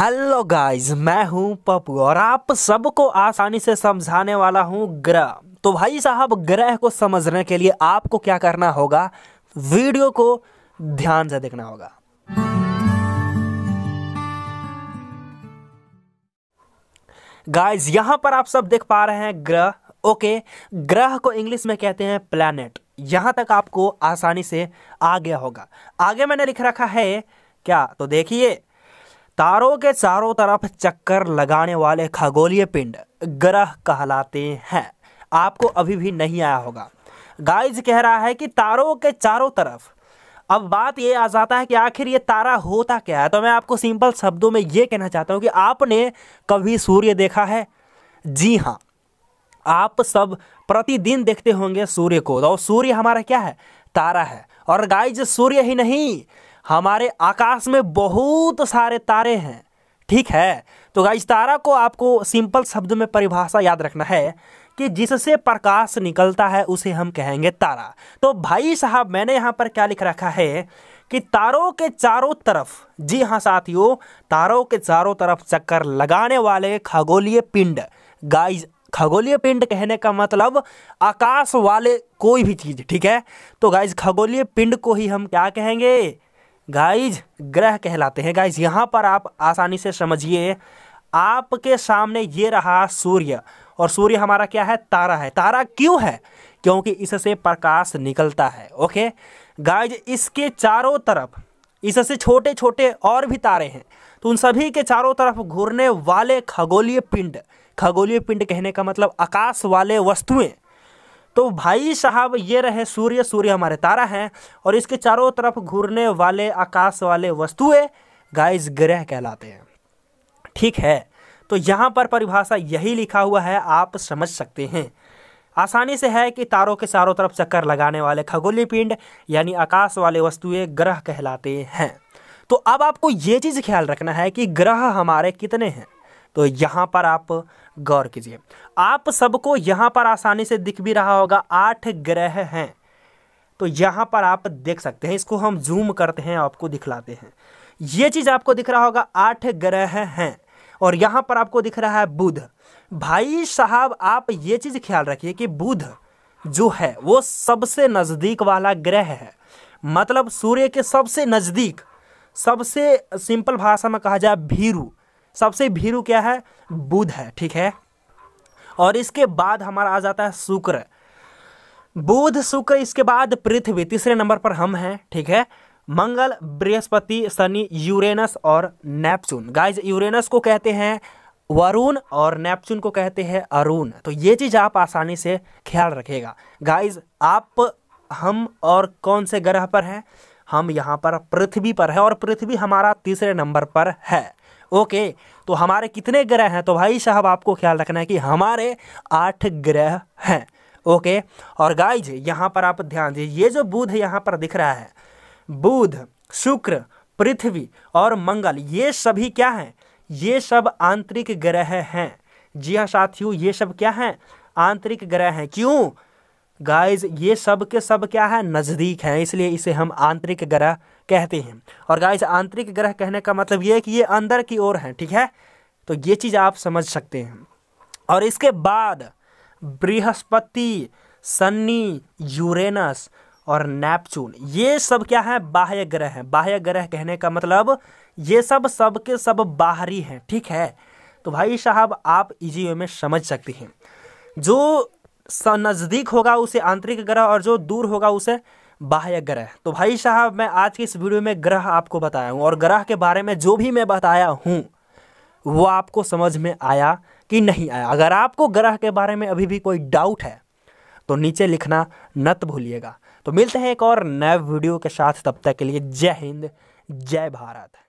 hello guys मैं हूं पप्पू और आप सबको आसानी से समझाने वाला हूं ग्रह तो भाई साहब ग्रह को समझने के लिए आपको क्या करना होगा वीडियो को ध्यान से देखना होगा गाइस यहां पर आप सब देख पा रहे हैं ग्रह ओके ग्रह को इंग्लिश में कहते हैं प्लैनेट यहां तक आपको आसानी से आ गया होगा आगे मैंने लिख रखा है क्या तो देखिए तारों के चारों तरफ चक्कर लगाने वाले खगोलीय पिंड ग्रह कहलाते हैं आपको अभी भी नहीं आया होगा गाइज कह रहा है कि तारों के चारों तरफ अब बात ये आ जाता है कि आखिर ये तारा होता क्या है तो मैं आपको सिंपल शब्दों में ये कहना चाहता हूँ कि आपने कभी सूर्य देखा है जी हाँ आप सब प्रतिदिन देखते होंगे सूर्य को और तो सूर्य हमारा क्या है तारा है और गाइज सूर्य ही नहीं हमारे आकाश में बहुत सारे तारे हैं ठीक है तो गाइस तारा को आपको सिंपल शब्द में परिभाषा याद रखना है कि जिससे प्रकाश निकलता है उसे हम कहेंगे तारा तो भाई साहब मैंने यहाँ पर क्या लिख रखा है कि तारों के चारों तरफ जी हाँ साथियों तारों के चारों तरफ चक्कर लगाने वाले खगोलीय पिंड गाइस खगोलीय पिंड कहने का मतलब आकाश वाले कोई भी चीज़ ठीक है तो गाइज खगोलीय पिंड को ही हम क्या कहेंगे गाइज ग्रह कहलाते हैं गाइज यहाँ पर आप आसानी से समझिए आपके सामने ये रहा सूर्य और सूर्य हमारा क्या है तारा है तारा क्यों है क्योंकि इससे प्रकाश निकलता है ओके गाइज इसके चारों तरफ इससे छोटे छोटे और भी तारे हैं तो उन सभी के चारों तरफ घूरने वाले खगोलीय पिंड खगोलीय पिंड कहने का मतलब आकाश वाले वस्तुएं तो भाई साहब ये रहे सूर्य सूर्य हमारे तारा हैं और इसके चारों तरफ घूरने वाले आकाश वाले वस्तुएं गाइस ग्रह कहलाते हैं ठीक है तो यहाँ पर परिभाषा यही लिखा हुआ है आप समझ सकते हैं आसानी से है कि तारों के चारों तरफ चक्कर लगाने वाले खगोली पिंड यानी आकाश वाले वस्तुएं ग्रह कहलाते हैं तो अब आपको ये चीज़ ख्याल रखना है कि ग्रह हमारे कितने हैं तो यहाँ पर आप गौर कीजिए आप सबको यहाँ पर आसानी से दिख भी रहा होगा आठ ग्रह हैं तो यहाँ पर आप देख सकते हैं इसको हम जूम करते हैं आपको दिखलाते हैं ये चीज़ आपको दिख रहा होगा आठ ग्रह हैं और यहाँ पर आपको दिख रहा है बुध भाई साहब आप ये चीज़ ख्याल रखिए कि बुध जो है वो सबसे नज़दीक वाला ग्रह है मतलब सूर्य के सबसे नज़दीक सबसे सिंपल भाषा में कहा जाए भीरू सबसे भीरू क्या है बुध है ठीक है और इसके बाद हमारा आ जाता है शुक्र बुध शुक्र इसके बाद पृथ्वी तीसरे नंबर पर हम हैं ठीक है मंगल बृहस्पति शनि यूरेनस और नेपचून गाइज यूरेनस को कहते हैं वरुण और नेपचून को कहते हैं अरुण तो ये चीज़ आप आसानी से ख्याल रखेगा गाइज आप हम और कौन से ग्रह पर हैं हम यहाँ पर पृथ्वी पर है और पृथ्वी हमारा तीसरे नंबर पर है ओके तो हमारे कितने ग्रह हैं तो भाई साहब आपको ख्याल रखना है कि हमारे आठ ग्रह हैं ओके और गाइज यहाँ पर आप ध्यान दीजिए ये जो बुध यहाँ पर दिख रहा है बुध शुक्र पृथ्वी और मंगल ये सभी क्या हैं ये सब आंतरिक ग्रह हैं जी हाँ साथियों ये सब क्या हैं आंतरिक ग्रह हैं क्यों गाइस ये सब के सब क्या है नज़दीक हैं इसलिए इसे हम आंतरिक ग्रह कहते हैं और गाइस आंतरिक ग्रह कहने का मतलब ये है कि ये अंदर की ओर हैं ठीक है तो ये चीज़ आप समझ सकते हैं और इसके बाद बृहस्पति सन्नी यूरेनस और नेपचून ये सब क्या है बाह्य ग्रह हैं बाह्य ग्रह कहने का मतलब ये सब सब के सब बाहरी हैं ठीक है तो भाई साहब आप इजी वे में समझ सकते हैं जो नज़दीक होगा उसे आंतरिक ग्रह और जो दूर होगा उसे बाह्य ग्रह तो भाई साहब मैं आज की इस वीडियो में ग्रह आपको बताया हूँ और ग्रह के बारे में जो भी मैं बताया हूँ वो आपको समझ में आया कि नहीं आया अगर आपको ग्रह के बारे में अभी भी कोई डाउट है तो नीचे लिखना नत भूलिएगा तो मिलते हैं एक और नए वीडियो के साथ तब तक के लिए जय हिंद जय भारत